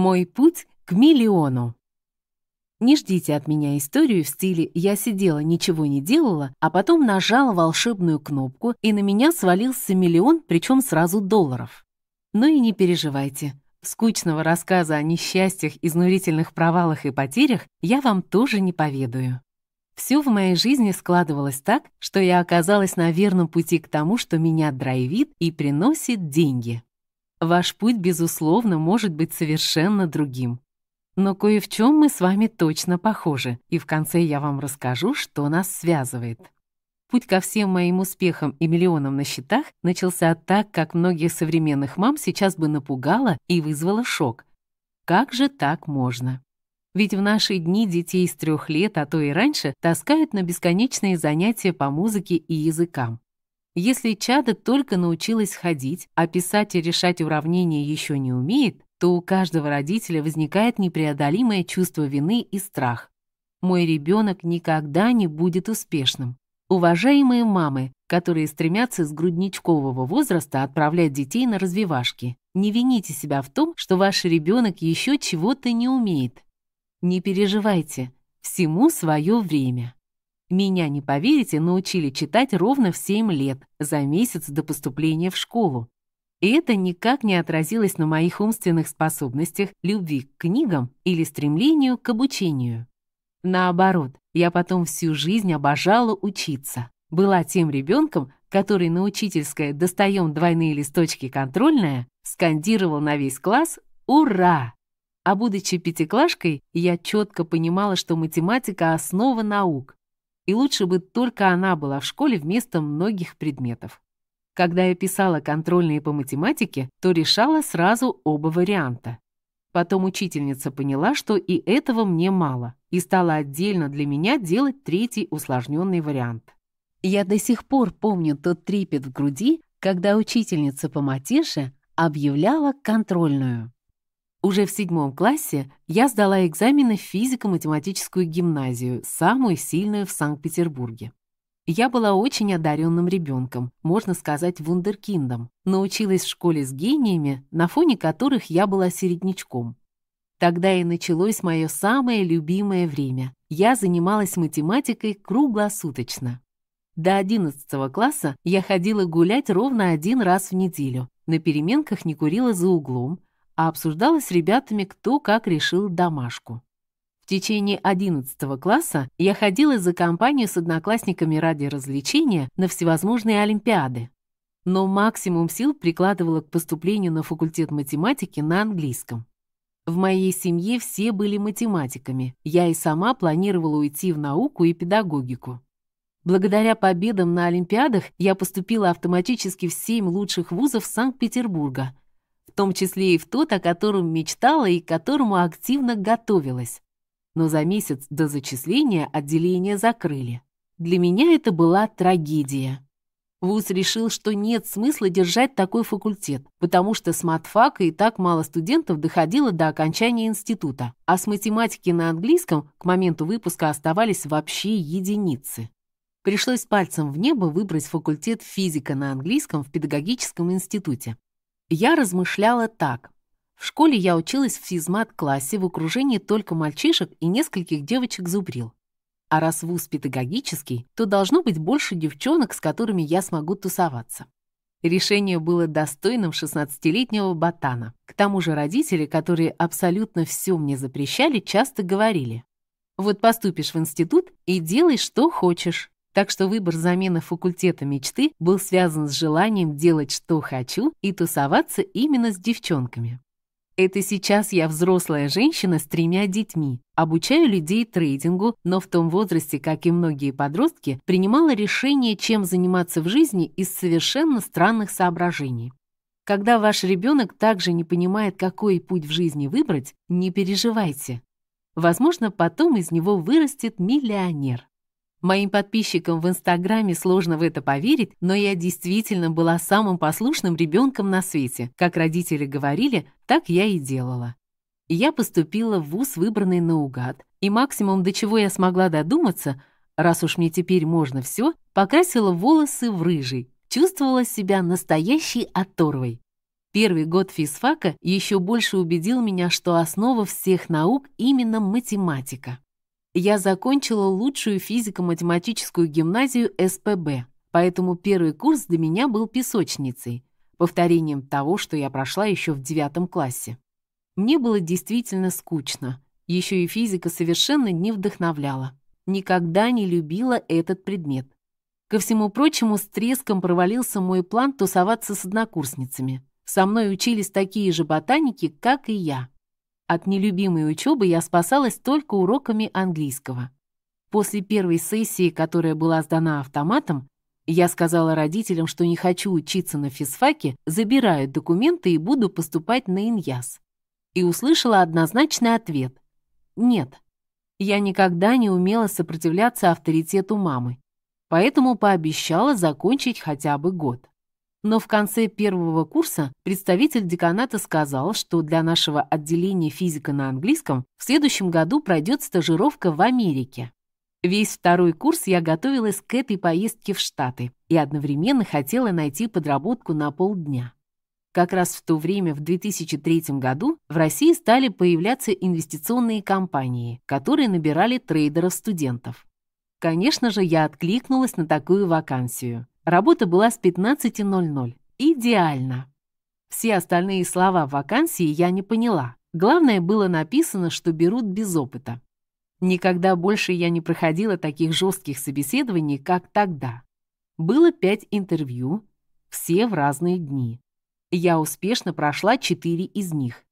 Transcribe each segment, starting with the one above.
Мой путь к миллиону. Не ждите от меня историю в стиле «я сидела, ничего не делала», а потом нажала волшебную кнопку, и на меня свалился миллион, причем сразу долларов. Но и не переживайте. Скучного рассказа о несчастьях, изнурительных провалах и потерях я вам тоже не поведаю. Все в моей жизни складывалось так, что я оказалась на верном пути к тому, что меня драйвит и приносит деньги. Ваш путь, безусловно, может быть совершенно другим. Но кое в чем мы с вами точно похожи, и в конце я вам расскажу, что нас связывает. Путь ко всем моим успехам и миллионам на счетах начался так, как многих современных мам сейчас бы напугало и вызвало шок. Как же так можно? Ведь в наши дни детей с трех лет, а то и раньше, таскают на бесконечные занятия по музыке и языкам. Если чадо только научилась ходить, а писать и решать уравнения еще не умеет, то у каждого родителя возникает непреодолимое чувство вины и страх. Мой ребенок никогда не будет успешным. Уважаемые мамы, которые стремятся с грудничкового возраста отправлять детей на развивашки, не вините себя в том, что ваш ребенок еще чего-то не умеет. Не переживайте, всему свое время. Меня, не поверите, научили читать ровно в 7 лет, за месяц до поступления в школу. И это никак не отразилось на моих умственных способностях, любви к книгам или стремлению к обучению. Наоборот, я потом всю жизнь обожала учиться. Была тем ребенком, который на учительское «достаем двойные листочки контрольная» скандировал на весь класс «Ура!». А будучи пятиклашкой, я четко понимала, что математика – основа наук, и лучше бы только она была в школе вместо многих предметов. Когда я писала контрольные по математике, то решала сразу оба варианта. Потом учительница поняла, что и этого мне мало, и стала отдельно для меня делать третий усложненный вариант. Я до сих пор помню тот трепет в груди, когда учительница по матише объявляла контрольную. Уже в седьмом классе я сдала экзамены в физико-математическую гимназию, самую сильную в Санкт-Петербурге. Я была очень одаренным ребенком, можно сказать, вундеркиндом. Научилась в школе с гениями, на фоне которых я была середнячком. Тогда и началось мое самое любимое время. Я занималась математикой круглосуточно. До 11 класса я ходила гулять ровно один раз в неделю. На переменках не курила за углом, а обсуждала с ребятами, кто как решил домашку. В течение 11 класса я ходила за компанию с одноклассниками ради развлечения на всевозможные олимпиады. Но максимум сил прикладывала к поступлению на факультет математики на английском. В моей семье все были математиками. Я и сама планировала уйти в науку и педагогику. Благодаря победам на Олимпиадах я поступила автоматически в семь лучших вузов Санкт-Петербурга, том числе и в тот, о котором мечтала и к которому активно готовилась. Но за месяц до зачисления отделение закрыли. Для меня это была трагедия. Вуз решил, что нет смысла держать такой факультет, потому что с матфака и так мало студентов доходило до окончания института, а с математики на английском к моменту выпуска оставались вообще единицы. Пришлось пальцем в небо выбрать факультет физика на английском в педагогическом институте. Я размышляла так. В школе я училась в физмат-классе в окружении только мальчишек и нескольких девочек-зубрил. А раз вуз педагогический, то должно быть больше девчонок, с которыми я смогу тусоваться. Решение было достойным 16-летнего ботана. К тому же родители, которые абсолютно все мне запрещали, часто говорили. «Вот поступишь в институт и делай, что хочешь. Так что выбор замены факультета мечты был связан с желанием делать, что хочу, и тусоваться именно с девчонками. Это сейчас я взрослая женщина с тремя детьми. Обучаю людей трейдингу, но в том возрасте, как и многие подростки, принимала решение, чем заниматься в жизни из совершенно странных соображений. Когда ваш ребенок также не понимает, какой путь в жизни выбрать, не переживайте. Возможно, потом из него вырастет миллионер. Моим подписчикам в Инстаграме сложно в это поверить, но я действительно была самым послушным ребенком на свете. Как родители говорили, так я и делала. Я поступила в вуз, выбранный наугад, и максимум, до чего я смогла додуматься, раз уж мне теперь можно все, покрасила волосы в рыжий. Чувствовала себя настоящей оторвой. Первый год физфака еще больше убедил меня, что основа всех наук именно математика я закончила лучшую физико-математическую гимназию СПБ, поэтому первый курс для меня был песочницей, повторением того, что я прошла еще в девятом классе. Мне было действительно скучно. Еще и физика совершенно не вдохновляла. Никогда не любила этот предмет. Ко всему прочему, с треском провалился мой план тусоваться с однокурсницами. Со мной учились такие же ботаники, как и я. От нелюбимой учёбы я спасалась только уроками английского. После первой сессии, которая была сдана автоматом, я сказала родителям, что не хочу учиться на физфаке, забираю документы и буду поступать на иньяс. И услышала однозначный ответ «нет». Я никогда не умела сопротивляться авторитету мамы, поэтому пообещала закончить хотя бы год. Но в конце первого курса представитель деканата сказал, что для нашего отделения физика на английском в следующем году пройдет стажировка в Америке. Весь второй курс я готовилась к этой поездке в Штаты и одновременно хотела найти подработку на полдня. Как раз в то время, в 2003 году, в России стали появляться инвестиционные компании, которые набирали трейдеров-студентов. Конечно же, я откликнулась на такую вакансию. Работа была с 15.00. Идеально. Все остальные слова в вакансии я не поняла. Главное, было написано, что берут без опыта. Никогда больше я не проходила таких жестких собеседований, как тогда. Было пять интервью, все в разные дни. Я успешно прошла четыре из них.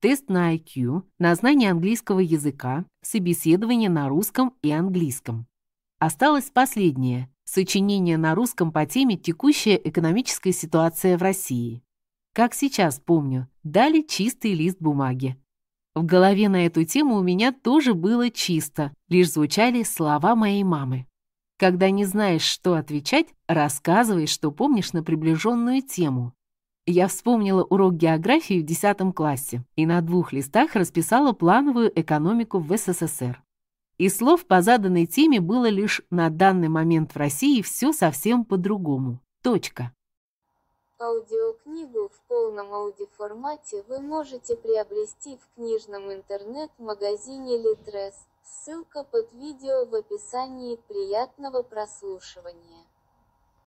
Тест на IQ, на знание английского языка, собеседование на русском и английском. Осталось последнее Сочинение на русском по теме «Текущая экономическая ситуация в России». Как сейчас помню, дали чистый лист бумаги. В голове на эту тему у меня тоже было чисто, лишь звучали слова моей мамы. Когда не знаешь, что отвечать, рассказывай, что помнишь на приближенную тему. Я вспомнила урок географии в 10 классе и на двух листах расписала плановую экономику в СССР. И слов по заданной теме было лишь на данный момент в России все совсем по-другому. Точка. Аудиокнигу в полном аудиоформате вы можете приобрести в книжном интернет-магазине Литрес. Ссылка под видео в описании. Приятного прослушивания.